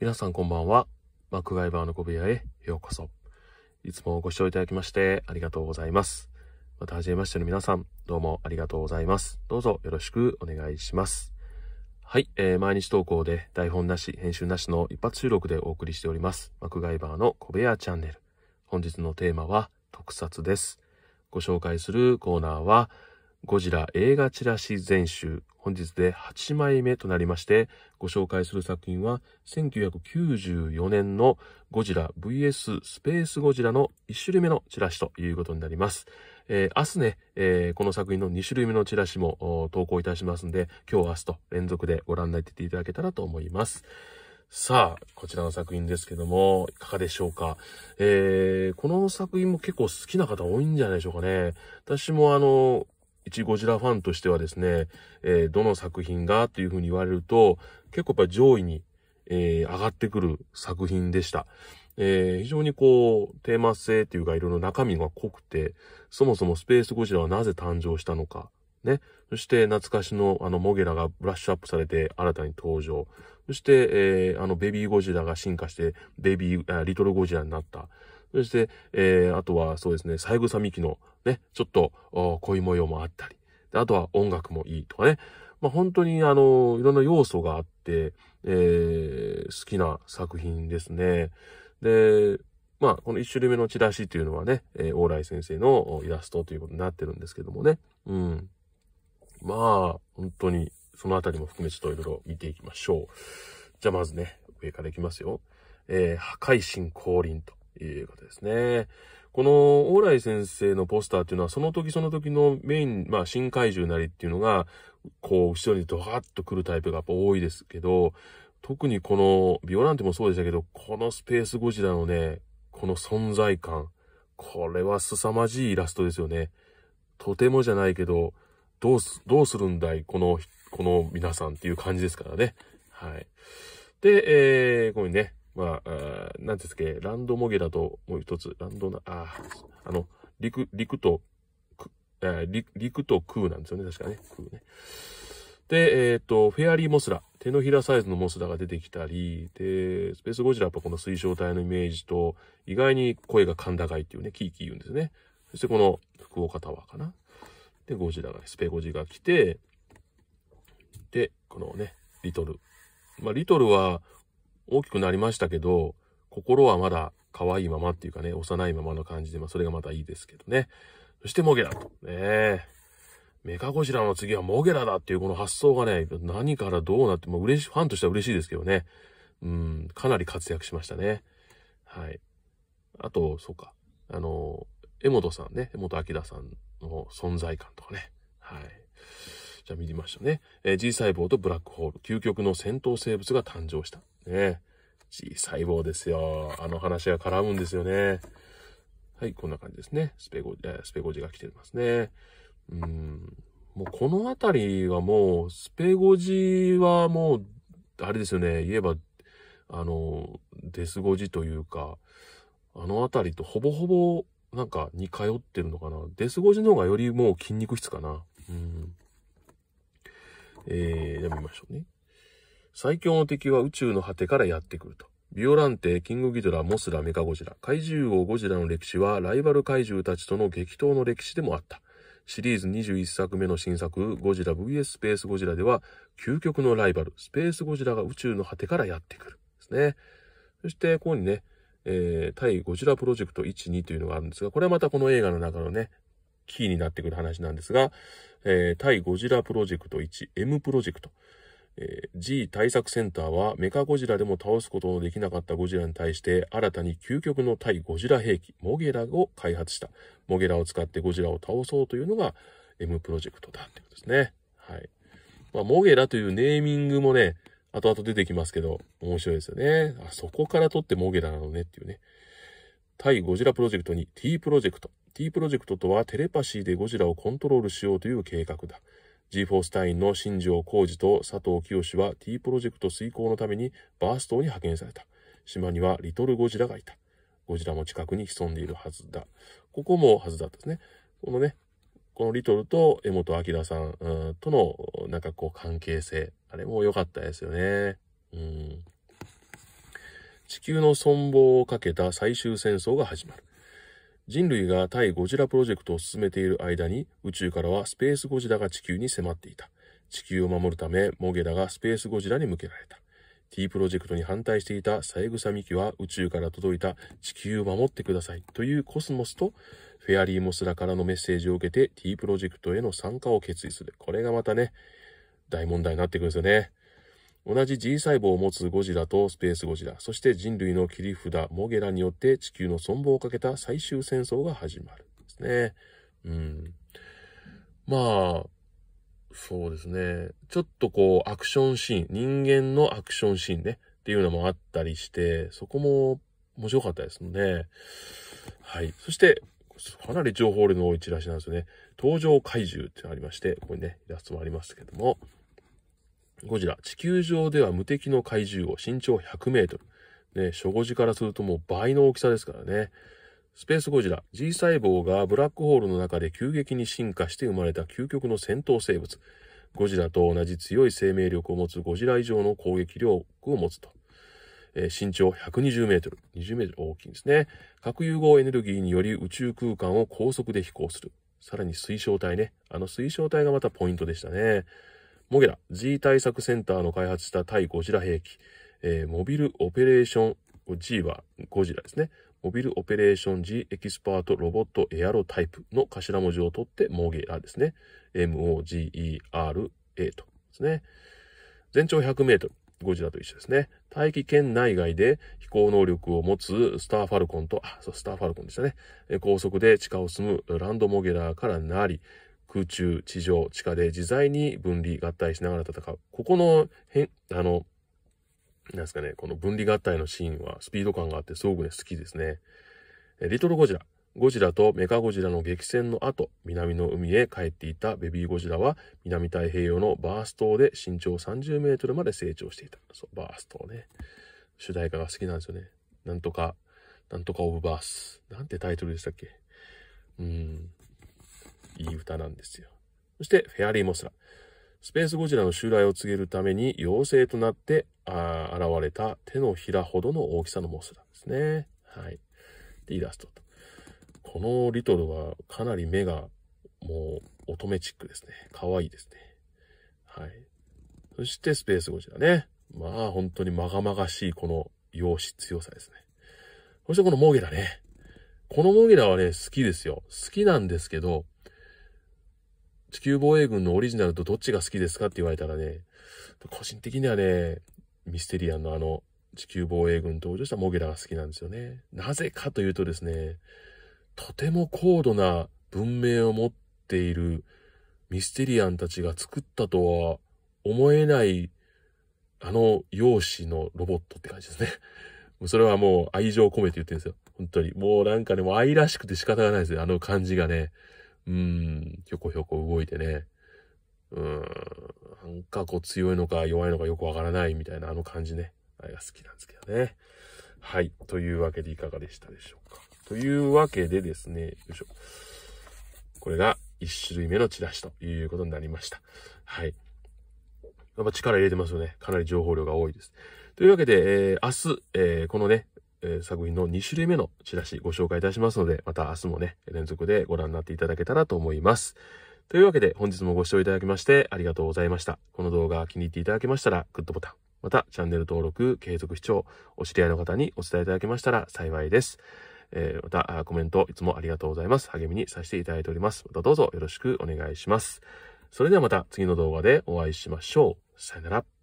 皆さんこんばんは。マクガイバーの小部屋へようこそ。いつもご視聴いただきましてありがとうございます。また初めましての皆さん、どうもありがとうございます。どうぞよろしくお願いします。はい、えー、毎日投稿で台本なし、編集なしの一発収録でお送りしております。マクガイバーの小部屋チャンネル。本日のテーマは特撮です。ご紹介するコーナーは、ゴジラ映画チラシ全集、本日で8枚目となりまして、ご紹介する作品は、1994年のゴジラ VS スペースゴジラの1種類目のチラシということになります。えー、明日ね、えー、この作品の2種類目のチラシも投稿いたしますんで、今日明日と連続でご覧になっていただけたらと思います。さあ、こちらの作品ですけども、いかがでしょうか。えー、この作品も結構好きな方多いんじゃないでしょうかね。私もあの、一ゴジラファンとしてはですね、えー、どの作品がというふうに言われると、結構やっぱり上位に、えー、上がってくる作品でした。えー、非常にこう、テーマ性というかいろいろ中身が濃くて、そもそもスペースゴジラはなぜ誕生したのか、ね。そして懐かしのあのモゲラがブラッシュアップされて新たに登場。そして、えー、あのベビーゴジラが進化して、ベビー、リトルゴジラになった。そして、えー、あとはそうですね、三枝美紀のね、ちょっと恋模様もあったり、あとは音楽もいいとかね、まあ、本当にあの、いろんな要素があって、えー、好きな作品ですね。で、まあ、この一種類目のチラシというのはね、えー、往来先生のイラストということになってるんですけどもね。うん。まあ、本当に、そのあたりも含めちょっといろいろ見ていきましょう。じゃあまずね、上からいきますよ。えー、破壊神降臨と。いうことですね。この、往来先生のポスターっていうのは、その時その時のメイン、まあ、新怪獣なりっていうのが、こう、後ろにドハッと来るタイプがやっぱ多いですけど、特にこの、ビオランテもそうでしたけど、このスペースゴジラのね、この存在感、これは凄まじいイラストですよね。とてもじゃないけど、どうす、どうするんだいこの、この皆さんっていう感じですからね。はい。で、えー、こういうね、まあ、言なんですけ、ランドモゲだと、もう一つ、ランドな、ああ、あの、陸、陸と、え陸と空なんですよね、確かね。空ね。で、えっ、ー、と、フェアリーモスラ、手のひらサイズのモスラが出てきたり、で、スペースゴジラやっぱこの水晶体のイメージと、意外に声が甲高いっていうね、キーキー言うんですね。そしてこの福岡タワーかな。で、ゴジラが、スペゴジが来て、で、このね、リトル。まあ、リトルは、大きくなりましたけど、心はまだ可愛いままっていうかね、幼いままの感じで、まあ、それがまたいいですけどね。そしてモゲラと。ねメカゴジラの次はモゲラだっていうこの発想がね、何からどうなっても嬉し、ファンとしては嬉しいですけどね。うん、かなり活躍しましたね。はい。あと、そうか。あの、江本さんね、江本明さんの存在感とかね。はい。ちゃ見ましたね。えー、G 細胞とブラックホール、究極の戦闘生物が誕生した。ね。G 細胞ですよ。あの話が絡むんですよね。はい、こんな感じですね。スペゴ、スペゴジが来てますね。うん。もうこのあたりはもう、スペゴジはもう、あれですよね。言えば、あの、デスゴジというか、あのあたりとほぼほぼなんか似通ってるのかな。デスゴジの方がよりもう筋肉質かな。うん。えー、じゃ見ましょうね。最強の敵は宇宙の果てからやってくると。ビオランテ、キングギドラ、モスラ、メカゴジラ。怪獣王ゴジラの歴史はライバル怪獣たちとの激闘の歴史でもあった。シリーズ21作目の新作、ゴジラ VS スペースゴジラでは、究極のライバル、スペースゴジラが宇宙の果てからやってくる。ですね。そして、ここにね、えー、対ゴジラプロジェクト1、2というのがあるんですが、これはまたこの映画の中のね、キーになってくる話なんですが、えー、対ゴジラプロジェクト 1M プロジェクト、えー、G 対策センターはメカゴジラでも倒すことのできなかったゴジラに対して新たに究極の対ゴジラ兵器モゲラを開発したモゲラを使ってゴジラを倒そうというのが M プロジェクトだってことですね。はい。まあ、モゲラというネーミングもね、後々出てきますけど、面白いですよね。あそこから取ってモゲラなのねっていうね。対ゴジラプロジェクトに T プロジェクト。T プロジェクトとはテレパシーでゴジラをコントロールしようという計画だ。G4 隊員の新庄浩二と佐藤清は T プロジェクト遂行のためにバーストに派遣された。島にはリトルゴジラがいた。ゴジラも近くに潜んでいるはずだ。ここもはずだったですね。このね、このリトルと江本明さんとのなんかこう関係性。あれも良かったですよね。うん地球の存亡をかけた最終戦争が始まる。人類が対ゴジラプロジェクトを進めている間に宇宙からはスペースゴジラが地球に迫っていた。地球を守るためモゲラがスペースゴジラに向けられた。T プロジェクトに反対していた三枝美紀は宇宙から届いた地球を守ってくださいというコスモスとフェアリーモスラからのメッセージを受けて T プロジェクトへの参加を決意する。これがまたね、大問題になってくるんですよね。同じ G 細胞を持つゴジラとスペースゴジラ、そして人類の切り札、モゲラによって地球の存亡をかけた最終戦争が始まるんですね。うん。まあ、そうですね。ちょっとこう、アクションシーン、人間のアクションシーンね、っていうのもあったりして、そこも面白かったですで、はい。そして、かなり情報量の多いチラシなんですよね。登場怪獣ってありまして、ここにね、イラストもありますけども、ゴジラ、地球上では無敵の怪獣を身長100メートル。ね、初号時からするともう倍の大きさですからね。スペースゴジラ、G 細胞がブラックホールの中で急激に進化して生まれた究極の戦闘生物。ゴジラと同じ強い生命力を持つゴジラ以上の攻撃力を持つと。えー、身長120メートル。20メートル大きいんですね。核融合エネルギーにより宇宙空間を高速で飛行する。さらに水晶体ね。あの水晶体がまたポイントでしたね。モゲラ G 対策センターの開発した対ゴジラ兵器、えー、モビルオペレーション G はゴジラですね。モビルオペレーション G エキスパートロボットエアロタイプの頭文字を取ってモゲラですね。MOGERA とですね。全長100メートル。ゴジラと一緒ですね。大気圏内外で飛行能力を持つスターファルコンと、あ、そう、スターファルコンでしたね。高速で地下を進むランドモゲラーからなり、空中、地上、地下で自在に分離合体しながら戦う。ここの変、あの、なんですかね、この分離合体のシーンはスピード感があってすごくね、好きですね。リトルゴジラ。ゴジラとメカゴジラの激戦の後、南の海へ帰っていたベビーゴジラは、南太平洋のバース島で身長30メートルまで成長していた。そう、バース島ね。主題歌が好きなんですよね。なんとか、なんとかオブバース。なんてタイトルでしたっけうん。いい歌なんですよ。そして、フェアリーモスラ。スペースゴジラの襲来を告げるために妖精となってあ現れた手のひらほどの大きさのモスラですね。はい。で、イラストと。このリトルはかなり目がもう乙女チックですね。可愛いですね。はい。そしてスペースゴジラね。まあ本当にまがまがしいこの容姿強さですね。そしてこのモゲラね。このモゲラはね、好きですよ。好きなんですけど、地球防衛軍のオリジナルとどっちが好きですかって言われたらね、個人的にはね、ミステリアンのあの、地球防衛軍登場したモゲラが好きなんですよね。なぜかというとですね、とても高度な文明を持っているミステリアンたちが作ったとは思えないあの容姿のロボットって感じですね。それはもう愛情を込めて言ってるんですよ。本当に。もうなんかね、もう愛らしくて仕方がないですよ。あの感じがね。うん、ひょこひょこ動いてね、うん、なんかこう強いのか弱いのかよくわからないみたいなあの感じね。あれが好きなんですけどね。はい。というわけでいかがでしたでしょうか。というわけでですね、よいしょ。これが1種類目のチラシということになりました。はい。やっぱ力入れてますよね。かなり情報量が多いです。というわけで、えー、明日、えー、このね、え作品の2種類目のチラシご紹介いたしますので、また明日もね、連続でご覧になっていただけたらと思います。というわけで本日もご視聴いただきましてありがとうございました。この動画気に入っていただけましたらグッドボタン、またチャンネル登録、継続視聴、お知り合いの方にお伝えいただけましたら幸いです。えー、またコメントいつもありがとうございます。励みにさせていただいております。またどうぞよろしくお願いします。それではまた次の動画でお会いしましょう。さよなら。